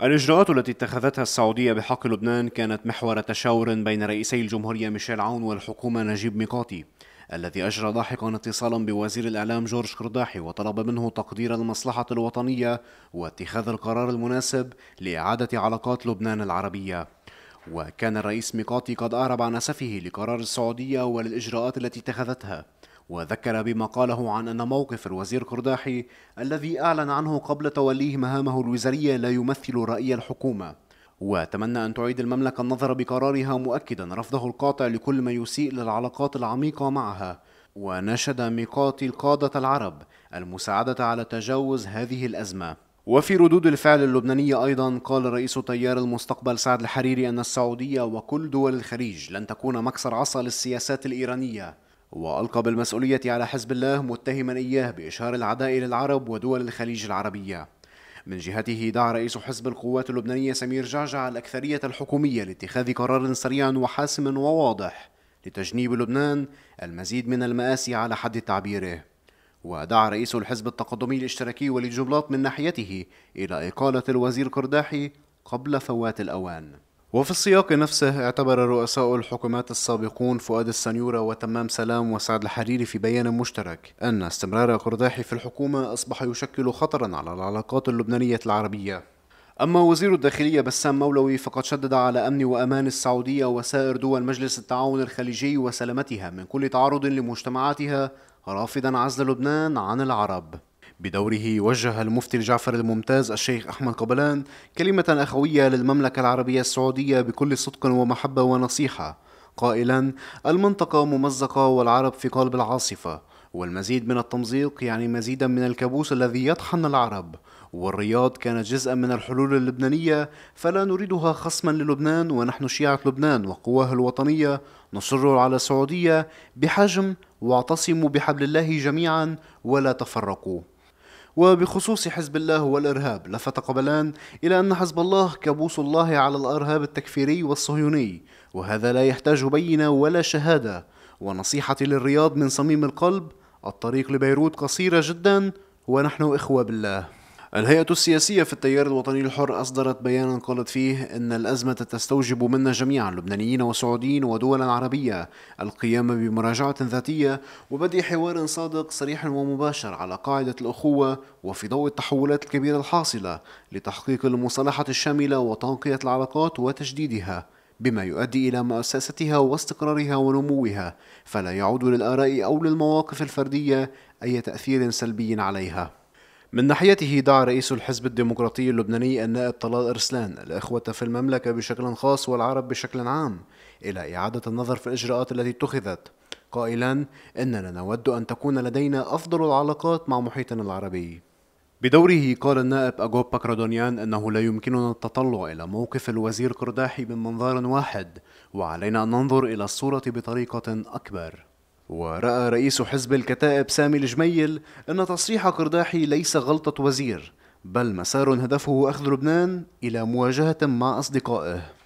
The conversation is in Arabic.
الإجراءات التي اتخذتها السعودية بحق لبنان كانت محور تشاور بين رئيسي الجمهورية ميشيل عون والحكومة نجيب ميقاتي الذي أجرى لاحقا اتصالا بوزير الإعلام جورج قرداحي وطلب منه تقدير المصلحة الوطنية واتخاذ القرار المناسب لإعادة علاقات لبنان العربية وكان الرئيس ميقاتي قد أعرب عن أسفه لقرار السعودية وللإجراءات التي اتخذتها وذكر بما قاله عن أن موقف الوزير كرداحي الذي أعلن عنه قبل توليه مهامه الوزارية لا يمثل رأي الحكومة وتمنى أن تعيد المملكة النظر بقرارها مؤكدا رفضه القاطع لكل ما يسيء للعلاقات العميقة معها وناشد ميقات القادة العرب المساعدة على تجاوز هذه الأزمة وفي ردود الفعل اللبنانية أيضا قال رئيس تيار المستقبل سعد الحريري أن السعودية وكل دول الخليج لن تكون مكسر عصا للسياسات الإيرانية وألقى بالمسؤولية على حزب الله متهما إياه بإشهار العداء للعرب ودول الخليج العربية من جهته دعا رئيس حزب القوات اللبنانية سمير جعجع الأكثرية الحكومية لاتخاذ قرار سريع وحاسم وواضح لتجنيب لبنان المزيد من المآسي على حد تعبيره ودعا رئيس الحزب التقدمي الاشتراكي وليد جبلاط من ناحيته إلى إقالة الوزير كرداحي قبل فوات الأوان وفي السياق نفسه اعتبر رؤساء الحكومات السابقون فؤاد السنيورة وتمام سلام وسعد الحريري في بيان مشترك أن استمرار قرداحي في الحكومة أصبح يشكل خطرا على العلاقات اللبنانية العربية أما وزير الداخلية بسام مولوي فقد شدد على أمن وأمان السعودية وسائر دول مجلس التعاون الخليجي وسلامتها من كل تعرض لمجتمعاتها رافضا عزل لبنان عن العرب بدوره وجه المفتي الجعفر الممتاز الشيخ أحمد قبلان كلمة أخوية للمملكة العربية السعودية بكل صدق ومحبة ونصيحة قائلا المنطقة ممزقة والعرب في قلب العاصفة والمزيد من التمزيق يعني مزيدا من الكابوس الذي يطحن العرب والرياض كانت جزءا من الحلول اللبنانية فلا نريدها خصما للبنان ونحن شيعة لبنان وقواه الوطنية نصر على السعودية بحجم واعتصموا بحبل الله جميعا ولا تفرقوا وبخصوص حزب الله والإرهاب لفت قبلان إلى أن حزب الله كبوس الله على الإرهاب التكفيري والصهيوني وهذا لا يحتاج بينة ولا شهادة ونصيحتي للرياض من صميم القلب الطريق لبيروت قصيرة جدا ونحن إخوة بالله الهيئة السياسية في التيار الوطني الحر أصدرت بيانا قالت فيه إن الأزمة تستوجب منا جميعا لبنانيين وسعوديين ودولا عربية القيام بمراجعة ذاتية وبدء حوار صادق صريح ومباشر على قاعدة الأخوة وفي ضوء التحولات الكبيرة الحاصلة لتحقيق المصالحة الشاملة وتنقية العلاقات وتجديدها بما يؤدي إلى مؤسستها واستقرارها ونموها فلا يعود للآراء أو للمواقف الفردية أي تأثير سلبي عليها من ناحيته دعا رئيس الحزب الديمقراطي اللبناني النائب طلال أرسلان الإخوة في المملكة بشكل خاص والعرب بشكل عام إلى إعادة النظر في الإجراءات التي اتخذت قائلا إننا نود أن تكون لدينا أفضل العلاقات مع محيطنا العربي بدوره قال النائب أجوب باكرادونيان أنه لا يمكننا التطلع إلى موقف الوزير قرداحي من منظار واحد وعلينا أن ننظر إلى الصورة بطريقة أكبر ورأى رئيس حزب الكتائب سامي الجميل أن تصريح قرداحي ليس غلطة وزير بل مسار هدفه أخذ لبنان إلى مواجهة مع أصدقائه